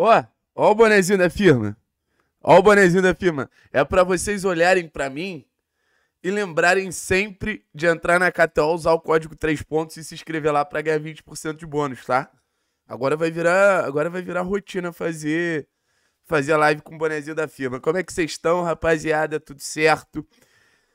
Ó, ó o bonezinho da firma. Ó o bonezinho da firma. É para vocês olharem para mim e lembrarem sempre de entrar na KTO, usar o código 3 pontos e se inscrever lá para ganhar 20% de bônus, tá? Agora vai virar, agora vai virar rotina fazer fazer live com o bonezinho da firma. Como é que vocês estão, rapaziada? Tudo certo?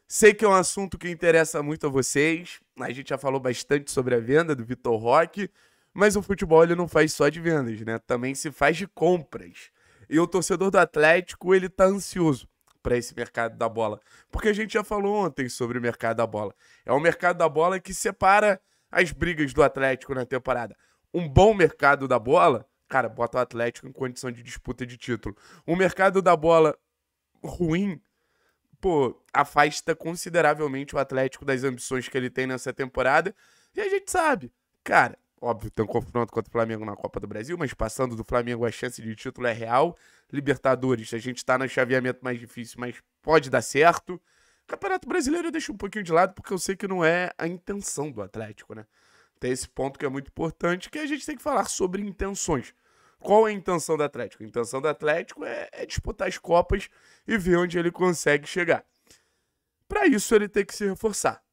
Sei que é um assunto que interessa muito a vocês. A gente já falou bastante sobre a venda do Vitor Roque. Mas o futebol ele não faz só de vendas, né? Também se faz de compras. E o torcedor do Atlético, ele tá ansioso para esse mercado da bola. Porque a gente já falou ontem sobre o mercado da bola. É o mercado da bola que separa as brigas do Atlético na temporada. Um bom mercado da bola, cara, bota o Atlético em condição de disputa de título. Um mercado da bola ruim, pô, afasta consideravelmente o Atlético das ambições que ele tem nessa temporada. E a gente sabe, cara, Óbvio, tem um confronto contra o Flamengo na Copa do Brasil, mas passando do Flamengo a chance de título é real. Libertadores, a gente está no chaveamento mais difícil, mas pode dar certo. Campeonato Brasileiro eu deixo um pouquinho de lado, porque eu sei que não é a intenção do Atlético, né? Tem esse ponto que é muito importante, que a gente tem que falar sobre intenções. Qual é a intenção do Atlético? A intenção do Atlético é, é disputar as Copas e ver onde ele consegue chegar. Para isso, ele tem que se reforçar.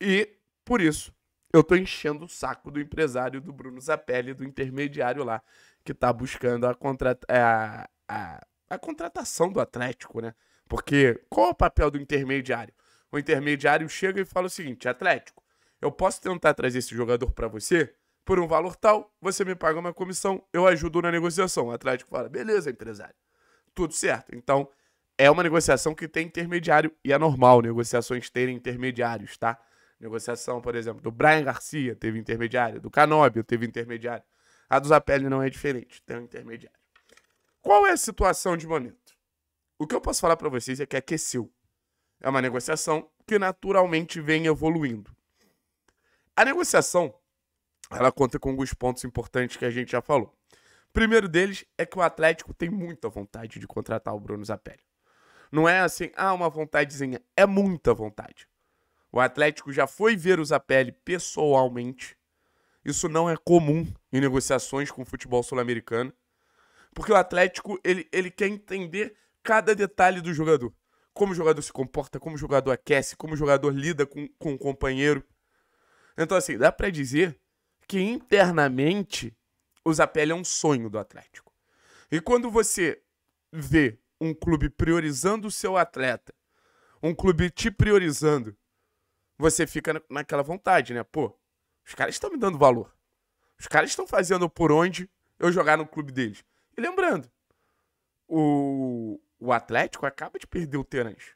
E, por isso, eu tô enchendo o saco do empresário do Bruno Zapelli, do intermediário lá, que tá buscando a, é, a, a, a contratação do Atlético, né? Porque qual é o papel do intermediário? O intermediário chega e fala o seguinte: Atlético, eu posso tentar trazer esse jogador para você por um valor tal, você me paga uma comissão, eu ajudo na negociação. O Atlético fala: beleza, empresário, tudo certo. Então é uma negociação que tem intermediário e é normal negociações terem intermediários, tá? negociação, por exemplo, do Brian Garcia teve intermediário, do Canóbio teve intermediário. A do Zapelli não é diferente, tem um intermediário. Qual é a situação de momento? O que eu posso falar para vocês é que aqueceu. É uma negociação que naturalmente vem evoluindo. A negociação, ela conta com alguns pontos importantes que a gente já falou. primeiro deles é que o Atlético tem muita vontade de contratar o Bruno Zapelli. Não é assim, ah, uma vontadezinha. É muita vontade. O Atlético já foi ver o Zapelli pessoalmente. Isso não é comum em negociações com o futebol sul-americano. Porque o Atlético, ele, ele quer entender cada detalhe do jogador. Como o jogador se comporta, como o jogador aquece, como o jogador lida com, com o companheiro. Então, assim, dá para dizer que internamente o Zapelli é um sonho do Atlético. E quando você vê um clube priorizando o seu atleta, um clube te priorizando você fica naquela vontade, né? Pô, os caras estão me dando valor. Os caras estão fazendo por onde eu jogar no clube deles. E lembrando, o, o Atlético acaba de perder o Terence.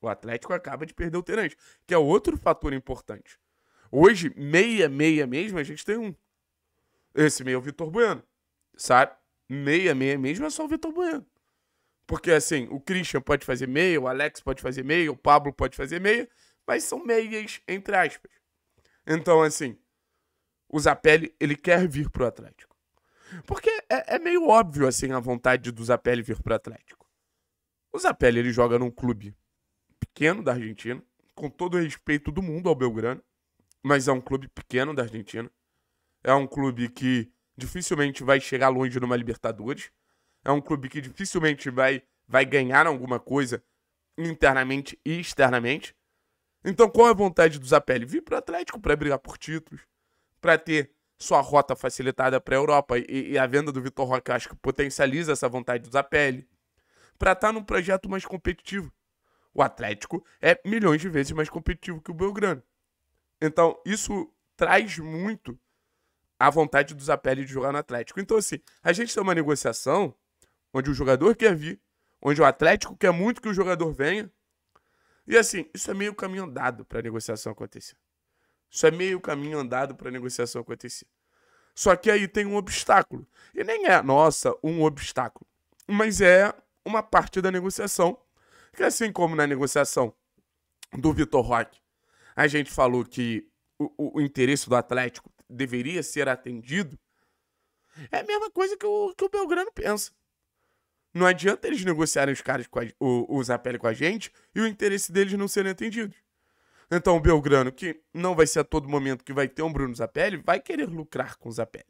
O Atlético acaba de perder o Terence, que é outro fator importante. Hoje, meia, meia mesmo, a gente tem um. Esse meia é o Vitor Bueno, sabe? Meia, meia mesmo é só o Vitor Bueno. Porque assim, o Christian pode fazer meia, o Alex pode fazer meia, o Pablo pode fazer meia, mas são meias, entre aspas. Então, assim, o Zapelli, ele quer vir pro Atlético. Porque é, é meio óbvio, assim, a vontade do Zapelli vir pro Atlético. O Zapelli, ele joga num clube pequeno da Argentina, com todo o respeito do mundo ao Belgrano, mas é um clube pequeno da Argentina. É um clube que dificilmente vai chegar longe numa Libertadores. É um clube que dificilmente vai, vai ganhar alguma coisa internamente e externamente. Então qual é a vontade do Zapelli? Vir para o Atlético para brigar por títulos, para ter sua rota facilitada para a Europa e, e, a venda do Vitor Roque acho que potencializa essa vontade do Zapelli, para estar tá num projeto mais competitivo. O Atlético é milhões de vezes mais competitivo que o Belgrano. Então isso traz muito a vontade do Zapelli de jogar no Atlético. Então assim, a gente tem uma negociação onde o jogador quer vir, onde o Atlético quer muito que o jogador venha, e assim, isso é meio caminho andado para a negociação acontecer. Isso é meio caminho andado para a negociação acontecer. Só que aí tem um obstáculo. E nem é, nossa, um obstáculo. Mas é uma parte da negociação. Que assim como na negociação do Vitor Roque, a gente falou que o, o, interesse do Atlético deveria ser atendido. É a mesma coisa que o, que o Belgrano pensa. Não adianta eles negociarem os caras com a, o, o Zapelli com a gente e o interesse deles não serem atendidos. Então o Belgrano, que não vai ser a todo momento que vai ter um Bruno Zapelli, vai querer lucrar com o Zapelli.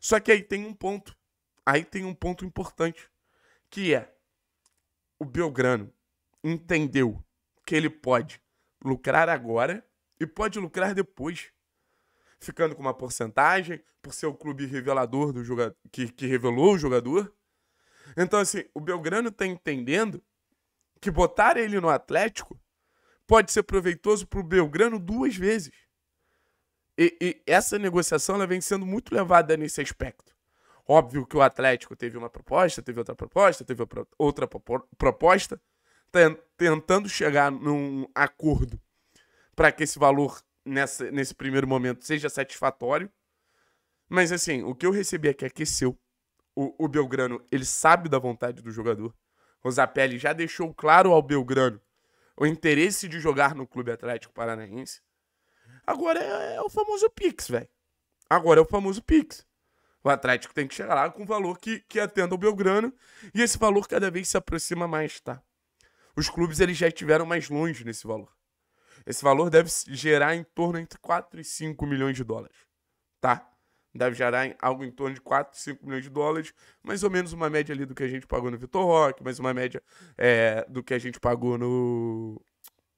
Só que aí tem um ponto. Aí tem um ponto importante. Que é o Belgrano entendeu que ele pode lucrar agora e pode lucrar depois. Ficando com uma porcentagem, por ser o clube revelador do jogador que, que revelou o jogador então, assim, o Belgrano está entendendo que botar ele no Atlético pode ser proveitoso para o Belgrano duas vezes. E, e, essa negociação ela vem sendo muito levada nesse aspecto. Óbvio que o Atlético teve uma proposta, teve outra proposta, teve outra proposta, tentando chegar num acordo para que esse valor nessa, nesse primeiro momento seja satisfatório. Mas assim, o que eu recebi aqui é aqueceu o, o Belgrano ele sabe da vontade do jogador. Zapelli já deixou claro ao Belgrano o interesse de jogar no Clube Atlético Paranaense. Agora é, é o famoso Pix, velho. Agora é o famoso Pix. O Atlético tem que chegar lá com um valor que, que atenda o Belgrano e esse valor cada vez se aproxima mais, tá? Os clubes eles já estiveram mais longe nesse valor. Esse valor deve gerar em torno entre 4 e 5 milhões de dólares, tá? deve gerar algo em torno de 4, 5 milhões de dólares, mais ou menos uma média ali do que a gente pagou no Vitor Roque, mais uma média é, do que a gente pagou no,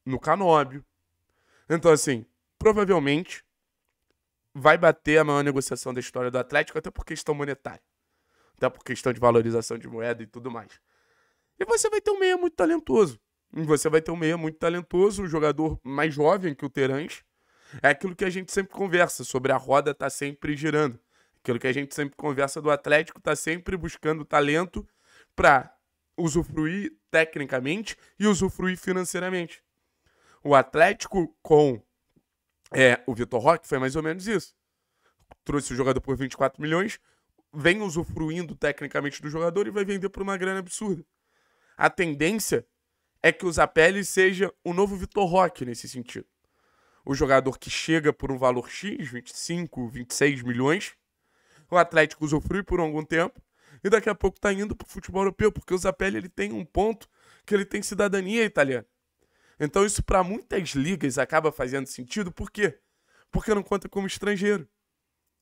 no Canóbio. Então, assim, provavelmente vai bater a maior negociação da história do Atlético, até por questão monetária, até por questão de valorização de moeda e tudo mais. E você vai ter um meia muito talentoso. Você vai ter um meia muito talentoso, um jogador mais jovem que o Terãs, é aquilo que a gente sempre conversa sobre a roda tá sempre girando. Aquilo que a gente sempre conversa do Atlético tá sempre buscando talento para usufruir tecnicamente e usufruir financeiramente. O Atlético com é, o Vitor Roque foi mais ou menos isso. Trouxe o jogador por 24 milhões, vem usufruindo tecnicamente do jogador e vai vender por uma grana absurda. A tendência é que o Zapelli seja o novo Vitor Roque nesse sentido o jogador que chega por um valor X, 25, 26 milhões. O Atlético usufrui por algum tempo e daqui a pouco tá indo pro futebol europeu, porque o Zapelli ele tem um ponto que ele tem cidadania italiana. Então isso para muitas ligas acaba fazendo sentido, por quê? Porque não conta como estrangeiro.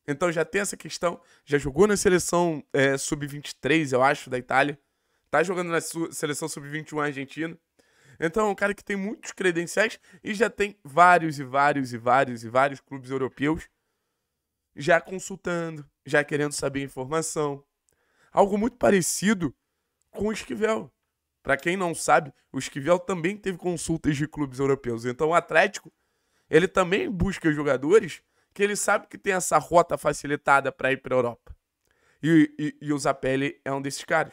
Então já tem essa questão, já jogou na seleção é, sub-23, eu acho, da Itália, tá jogando na seleção sub-21 argentina. Então é um cara que tem muitos credenciais e já tem vários e vários e vários e vários clubes europeus já consultando, já querendo saber informação. Algo muito parecido com o Esquivel. Para quem não sabe, o Esquivel também teve consultas de clubes europeus. Então o Atlético, ele também busca jogadores que ele sabe que tem essa rota facilitada para ir para a Europa. E, e, e o Zapelli é um desses caras.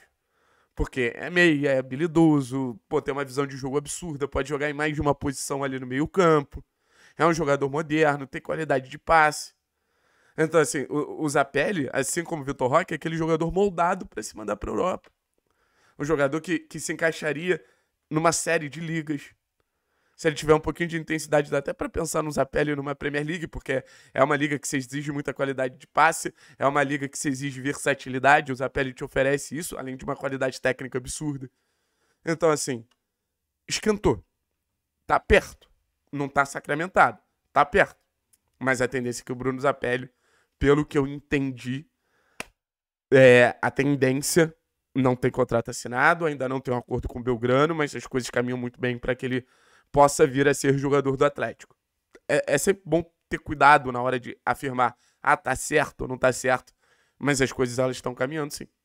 Porque é meio, é habilidoso, pô, tem uma visão de jogo absurda, pode jogar em mais de uma posição ali no meio-campo. É um jogador moderno, tem qualidade de passe. Então, assim, o, o Zapelli, assim como o Vitor Roque, é aquele jogador moldado para se mandar para Europa. Um jogador que, que se encaixaria numa série de ligas se ele tiver um pouquinho de intensidade, dá até para pensar no Zapelli numa Premier League, porque é uma liga que se exige muita qualidade de passe, é uma liga que se exige versatilidade, o Zapelli te oferece isso, além de uma qualidade técnica absurda. Então, assim, esquentou. Tá perto. Não tá sacramentado. Tá perto. Mas a tendência é que o Bruno Zapelli, pelo que eu entendi, é, a tendência não tem contrato assinado, ainda não tem um acordo com o Belgrano, mas as coisas caminham muito bem para que ele possa vir a ser jogador do Atlético. É, é sempre bom ter cuidado na hora de afirmar, ah, tá certo ou não tá certo, mas as coisas elas estão caminhando sim.